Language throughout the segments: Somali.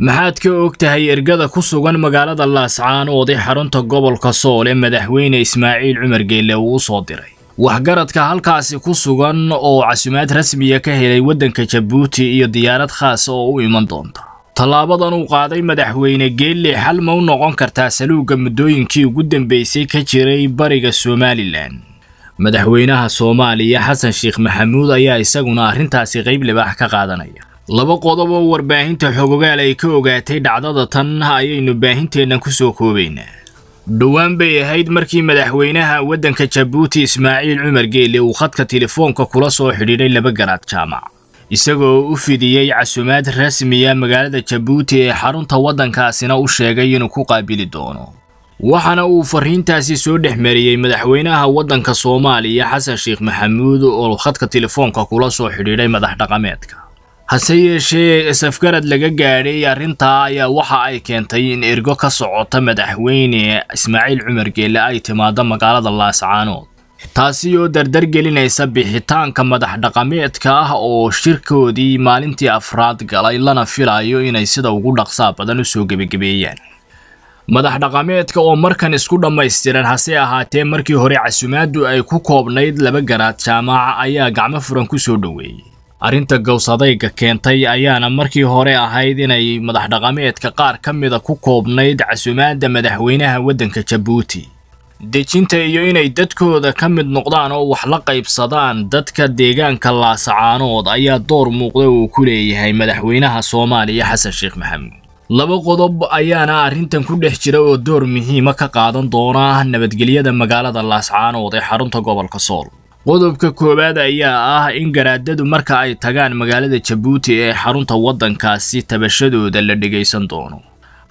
maxaad ka og tahay ergada ku sugan magaalada laascaanoode xarunta gobolka sool ee madaxweyne ismaaciil cumar geelle uu u soo diray waxgaradka halkaasi ku sugan oo casumaad rasmiya ka helay waddanka jabuuti iyo diyaarad khaasa oo u iman doonta tallaabadan uu qaaday madaxweyne geelle xal ma u noqon kartaa saluugga muddooyinkii ugu dambeysay ka jiray bariga somalilan madaxweynaha soomaaliya xasan sheekh maxamuud ayaa isaguna arrintaasi qayb libaax ka qaadanaya laba qodob oo warbaahinta xogogaal ay ka ogaatay dhacdada tan ayaynu baahinteenna ku soo koobaynaa dhowaan bay ahayd markii madaxweynaha waddanka jabuuti ismaaciil cumar geele uu khadka telefoonka kula soo xidhiidhay laba garaad jaamac isagoo u fidiyey casumaad rasmiya ah magaalada jabuuti ee xarunta waddankaasina u sheegay inuu ku qaabili doono waxaana uu fariintaasi soo dhex mariyey madaxweynaha waddanka soomaaliya xasan sheekh maxamuud oo khadka telefoonka kula soo xidhiidhay madax dhaqameedka hase yeeshee safgarad laga gaadhay arrintaa ayaa waxa ay keentay in ergo ka socota madaxweyne ismaaciil cumar geelle ay timaado magaalada laascaanood taasi oo dardar gelinaysa bixitaanka madax dhaqameedka ah oo shirkoodii maalintii afraad galay lana filayo inay sida ugu dhaqsaa badan u soo gebagabeeyaan madax dhaqameedka oo markan isku dhammaystiran hase ahaatee markii hore casumaaddu ay ku koobnayd laba garaad jaamaaca ayaa gacmo furan ku soo dhoweeyey arrinta gowsadayga keentay ayaana markii hore ahayd inay madaxdhaqameedka qaar ka mida ku koobnayd casumaadda madaxweynaha waddanka jabuuti dejinta iyo inay dadkooda ka mid noqdaan oo wax la qaybsadaan dadka deegaanka laasacaanood ayaa door muuqda uu ku leeyahay madaxweynaha soomaaliya xasan sheekh maxamuud laba qodob ayaana arrintan ku dhex jira oo door muhiima ka qaadan doona nabadgelyada magaalada laascaanood ee xarunta gobolka sool qodobka koowaad ayaa ah in garaadadu marka ay tagaan magaalada jabuuti ee xarunta waddankaasi tabashadooda la dhegaysan doono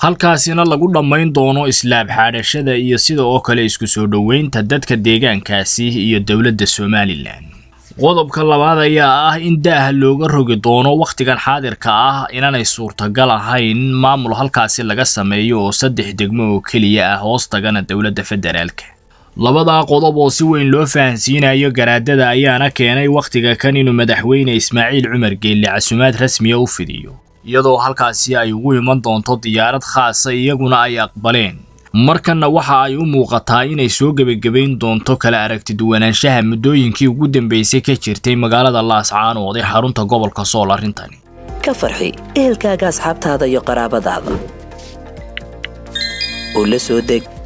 halkaasina lagu dhammayn doono islaab xaadhashada iyo sida oo kale isku soo dhoweynta dadka deegaankaasi iyo dowladda somalilan qodobka labaad ayaa ah in daaha looga rogi doono wakhtigan xaadirka ah inaanay suurtagal ahayn maamul halkaasi laga sameeyo oo saddex degmo oo keliya ah hoostagana dowladda federaalka labadaa qodob oo si weyn loo fahansiinayo garaadada ayaana keenay wakhtiga kan inuu madaxweyne ismaaciil cumar geelli casumaad rasmiya u fidiyo iyadoo halkaasi ay ugu iman doonto diyaarad khaasa iyaguna ay aqbaleen markanna waxa ay u muuqataa inay soo gebagabayn doonto kala aragti duwanaanshaha muddooyinkii ugu dambaysay ka jirtay magaalada laascaanood ee xarunta gobolka sool arrintani ka farxi ehelkaaga asxaabtaada iyo qaraabadaada